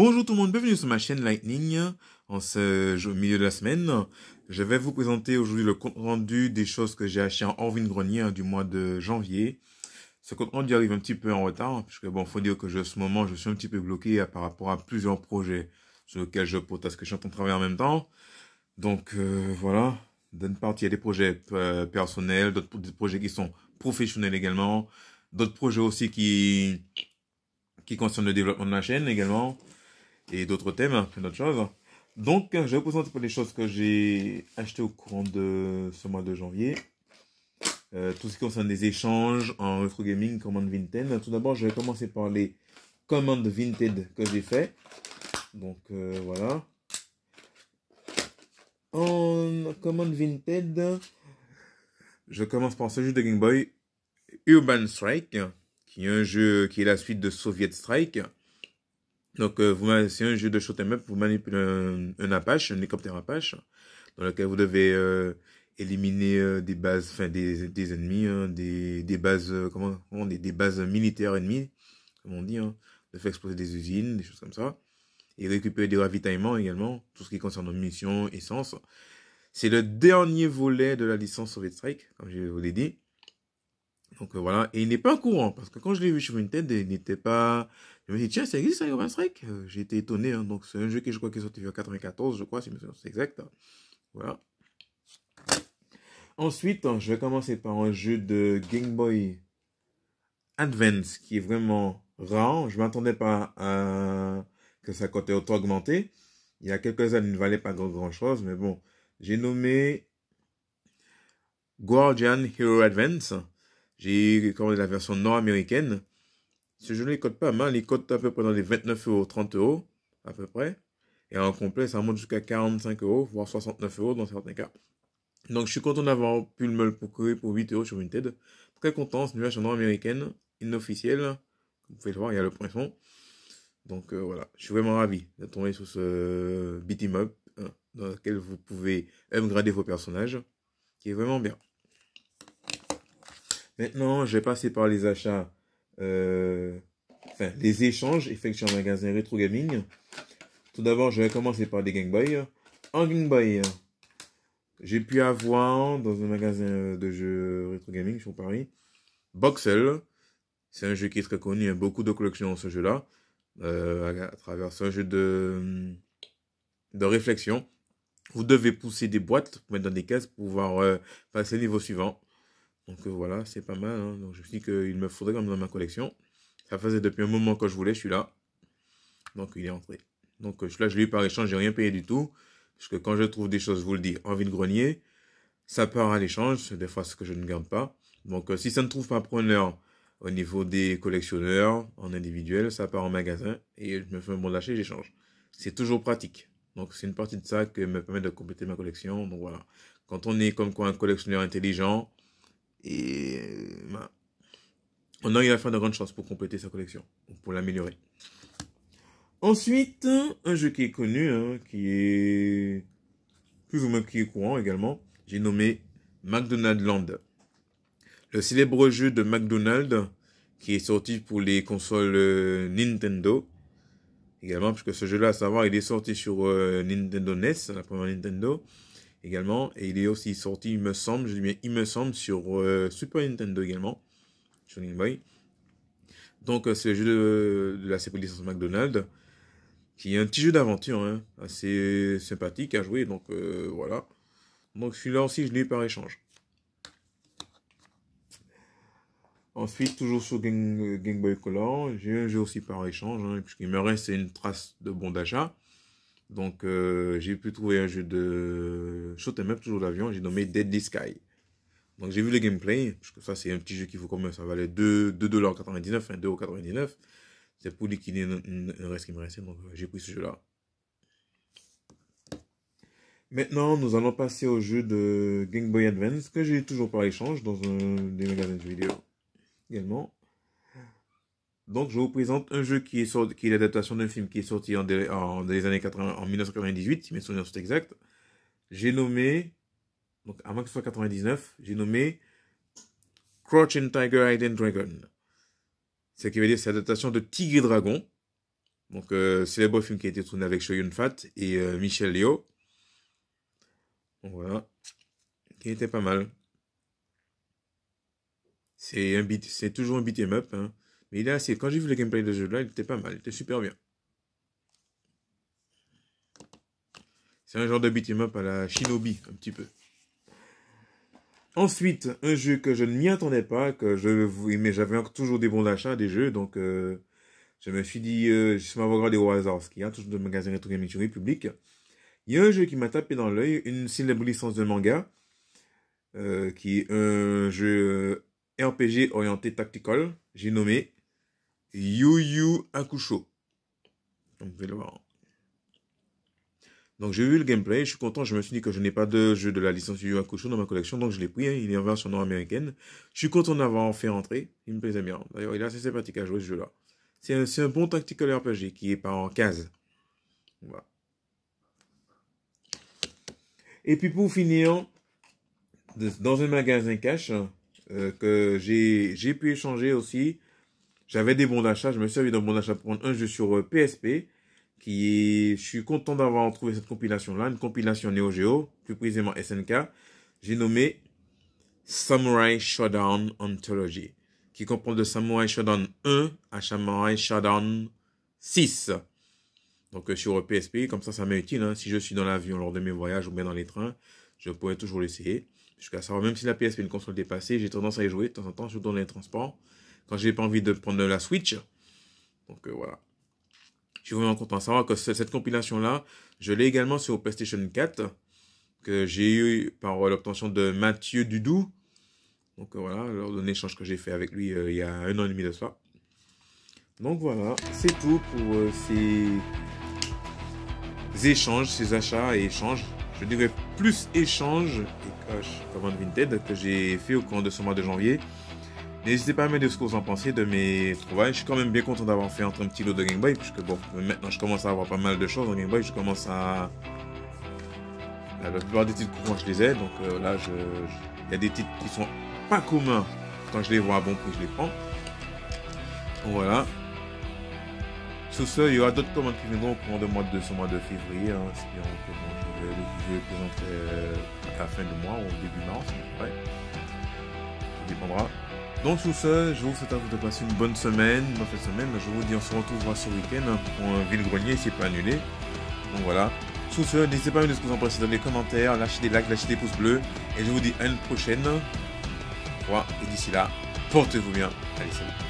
Bonjour tout le monde, bienvenue sur ma chaîne Lightning. En ce milieu de la semaine, je vais vous présenter aujourd'hui le compte rendu des choses que j'ai achetées en Orvin Grenier hein, du mois de janvier. Ce compte rendu arrive un petit peu en retard, hein, puisque bon, faut dire que je, ce moment, je suis un petit peu bloqué par rapport à plusieurs projets sur lesquels je potasse, que je suis en train de travailler en même temps. Donc euh, voilà, d'une part, il y a des projets euh, personnels, d'autres projets qui sont professionnels également, d'autres projets aussi qui qui concernent le développement de la chaîne également et d'autres thèmes, plein d'autres choses. Donc, je vais vous présenter les choses que j'ai achetées au courant de ce mois de janvier. Euh, tout ce qui concerne les échanges en retro gaming, commande vintage. Tout d'abord, je vais commencer par les commandes vintage que j'ai fait. Donc euh, voilà. En commande vintage, je commence par ce jeu de Game Boy, Urban Strike, qui est un jeu qui est la suite de Soviet Strike. Donc, euh, vous c'est un jeu de shooter up, vous manipulez un, un, Apache, un hélicoptère Apache, dans lequel vous devez euh, éliminer euh, des bases, enfin des, des ennemis, hein, des, des bases, comment, comment des, des, bases militaires ennemies, comme on dit, hein, de faire exploser des usines, des choses comme ça, et récupérer des ravitaillements également, tout ce qui concerne munitions, essence. C'est le dernier volet de la licence Soviet Strike, comme je vous l'ai dit. Donc voilà, et il n'est pas courant, parce que quand je l'ai vu sur une tête, il n'était pas je me dis, tiens, ça existe Strike euh, J'ai été étonné. Hein. Donc, c'est un jeu qui, je crois, qui est sorti en 94, je crois, si c'est exact. Voilà. Ensuite, hein, je vais commencer par un jeu de Game Boy Advance qui est vraiment rare. Je m'attendais pas à que ça côté autant augmenté. Il y a quelques années, il ne valait pas grand, grand chose, mais bon. J'ai nommé Guardian Hero Advance. J'ai commandé la version nord-américaine. Ce jeu-là, il cote pas mal. Il cote à peu près dans les 29 euros, 30 euros, à peu près. Et en complet, ça monte jusqu'à 45 euros, voire 69 euros dans certains cas. Donc, je suis content d'avoir pu me le procurer pour 8 euros sur Vinted. Très content, c'est une en nord-américaine, inofficielle. Vous pouvez le voir, il y a le poisson. Donc, euh, voilà. Je suis vraiment ravi de tomber sur ce beat'em up, hein, dans lequel vous pouvez upgrader vos personnages, qui est vraiment bien. Maintenant, je vais passer par les achats euh, enfin, les échanges effectués en magasin Retro Gaming. Tout d'abord, je vais commencer par des Game Boy. En Game Boy, j'ai pu avoir dans un magasin de jeux rétro Gaming sur Paris, Boxel. C'est un jeu qui est très connu, il beaucoup de collections dans ce jeu-là. Euh, à, travers un jeu de, de réflexion, vous devez pousser des boîtes pour mettre dans des caisses pour pouvoir euh, passer au niveau suivant. Donc euh, voilà, c'est pas mal. Hein. Donc je me suis qu'il me faudrait comme dans ma collection. Ça faisait depuis un moment que je voulais, je suis là. Donc il est entré. Donc euh, là, je l'ai eu par échange, j'ai rien payé du tout. Parce que quand je trouve des choses, je vous le dis, en vide-grenier, ça part à l'échange. c'est Des fois, ce que je ne garde pas. Donc euh, si ça ne trouve pas preneur au niveau des collectionneurs, en individuel, ça part en magasin. Et je me fais un bon lâcher, j'échange. C'est toujours pratique. Donc c'est une partie de ça qui me permet de compléter ma collection. Donc voilà. Quand on est comme quoi un collectionneur intelligent, et euh, on a eu la fin de grandes chances pour compléter sa collection, pour l'améliorer. Ensuite, un jeu qui est connu, hein, qui est plus ou moins qui est courant également, j'ai nommé McDonald's Land. Le célèbre jeu de McDonald's qui est sorti pour les consoles euh, Nintendo. Également, puisque ce jeu-là, à savoir, il est sorti sur euh, Nintendo NES, la première Nintendo également. Et il est aussi sorti, il me semble, je dis bien il me semble, sur euh, Super Nintendo également, sur Game Boy. Donc euh, c'est le jeu de, la série licence McDonald's, qui est un petit jeu d'aventure, hein, assez sympathique à jouer, donc euh, voilà. Donc celui-là aussi, je l'ai par échange. Ensuite, toujours sur Game, Boy Color, j'ai un jeu aussi par échange, hein, puisqu'il me reste une trace de bon d'achat. Donc, euh, j'ai pu trouver un jeu de shoot up toujours l'avion j'ai nommé Deadly Sky. Donc, j'ai vu le gameplay, parce que ça, c'est un petit jeu qui vaut combien Ça valait 2,99$, hein, 2,99$. C'est pour liquider le reste qui me restait, donc euh, j'ai pris ce jeu-là. Maintenant, nous allons passer au jeu de Game Boy Advance, que j'ai toujours par échange dans un des magasins de vidéo également. Donc, je vous présente un jeu qui est, sorti, qui est l'adaptation d'un film qui est sorti en, des, années 80, en 1998, si mes souvenirs sont exacts. J'ai nommé, donc avant que ce soit 99, j'ai nommé Crouching Tiger, Hidden Dragon. Ce qui veut dire, c'est l'adaptation de Tigre et Dragon. Donc, c'est le beau film qui a été tourné avec Shoyun Fat et euh, Michel Léo. voilà. Qui était pas mal. C'est un c'est toujours un beat'em up, hein. Mais il est assez. Quand j'ai vu le gameplay de ce jeu-là, il était pas mal, il était super bien. C'est un genre de beat'em up à la Shinobi, un petit peu. Ensuite, un jeu que je ne m'y attendais pas, que je mais j'avais toujours des bons achats des jeux, donc euh, je me suis dit, euh, je suis regardé au hasard, ce qu'il y a toujours de magasin Retro Gaming sur Il y a un jeu qui m'a tapé dans l'œil, une célèbre licence de manga, euh, qui est un jeu RPG orienté tactical, j'ai nommé Yu Yu Hakusho. Donc, vous le voir. Donc, j'ai vu le gameplay, je suis content, je me suis dit que je n'ai pas de jeu de la licence Yu Yu dans ma collection, donc je l'ai pris, hein. il est en version nord-américaine. Je suis content d'avoir fait rentrer, il me plaisait bien. D'ailleurs, il a assez sympathique à jouer ce jeu-là. C'est un, bon tactical RPG qui est pas en case. Et puis pour finir, dans un magasin cash euh, que j'ai pu échanger aussi j'avais des bons d'achat, je me suis servi d'un bon d'achat pour prendre un jeu sur PSP, euh, qui je suis content d'avoir trouvé cette compilation-là, une compilation Neo Geo, plus précisément SNK. J'ai nommé Samurai Shodown Anthology, qui comprend de Samurai Shodown 1 à Samurai Shodown 6. Donc euh, sur PSP, euh, comme ça, ça m'est utile. Hein. Si je suis dans l'avion lors de mes voyages ou bien dans les trains, je pourrais toujours l'essayer. Jusqu'à savoir, même si la PSP est une console dépassée, j'ai tendance à y jouer de temps en temps, surtout dans les transports quand j'ai pas envie de prendre la Switch. Donc euh, voilà. Je suis vraiment content hein. de savoir que cette compilation-là, je l'ai également sur PlayStation 4, que j'ai eu par l'obtention de Mathieu Dudou. Donc euh, voilà, lors d'un échange que j'ai fait avec lui euh, il y a un an et demi de ça. Donc voilà, c'est tout pour ces échanges, ces achats et échanges. Je dirais plus échanges et de vinted que j'ai fait au cours de ce mois de janvier. N'hésitez pas à me dire ce que vous en pensez de mes trouvailles. Je suis quand même bien content d'avoir fait entre un petit lot de Game Boy, puisque bon, maintenant je commence à avoir pas mal de choses en Game Boy. Je commence à. La plupart des titres courants, je les ai, donc euh, là, je... il y a des titres qui sont pas communs. Quand je les vois à bon prix, je les prends. Donc, voilà. Sous ce, il y aura d'autres commandes qui viendront au courant de, mois de ce mois de février. Hein. que le je, vais, euh, à la fin du mois ou au début mars. Ouais. Ça dépendra. Donc tout ce, je vous souhaite à vous de passer une bonne semaine, une bonne semaine. Je vous dis, on se retrouvera ce week-end hein, pour un Ville-Grenier, c'est pas annulé. Donc voilà. Tout ce, n'hésitez pas à me dire ce que vous en pensez dans les commentaires, lâchez des likes, lâchez des pouces bleus. Et je vous dis à une prochaine. Et d'ici là, portez-vous bien. Allez, salut.